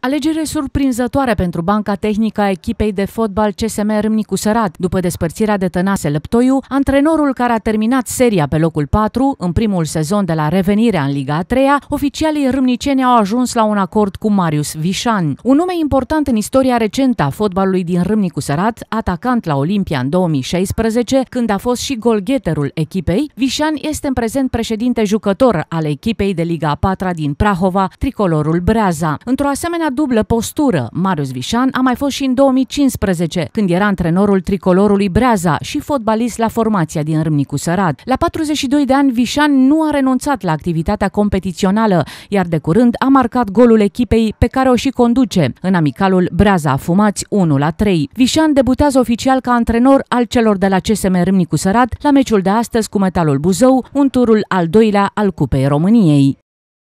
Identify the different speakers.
Speaker 1: Alegere surprinzătoare pentru banca tehnică a echipei de fotbal CSM Râmnicu Sărat. După despărțirea de Tănase Lăptoiu, antrenorul care a terminat seria pe locul 4, în primul sezon de la revenirea în Liga a 3 oficialii râmniceni au ajuns la un acord cu Marius Vișan. Un nume important în istoria recentă a fotbalului din Râmnicu Sărat, atacant la Olimpia în 2016, când a fost și golgheterul echipei, Vișan este în prezent președinte jucător al echipei de Liga a 4 din Prahova, tricolorul Breaza. Într-o asemenea acea dublă postură. Marius Vișan a mai fost și în 2015, când era antrenorul tricolorului Breaza și fotbalist la formația din Râmnicu Sărat. La 42 de ani, Vișan nu a renunțat la activitatea competițională, iar de curând a marcat golul echipei pe care o și conduce, în amicalul Breaza Fumați 1 la 3. Vișan debutează oficial ca antrenor al celor de la CSM Râmnicu Sărat la meciul de astăzi cu Metalul Buzău, un turul al doilea al Cupei României.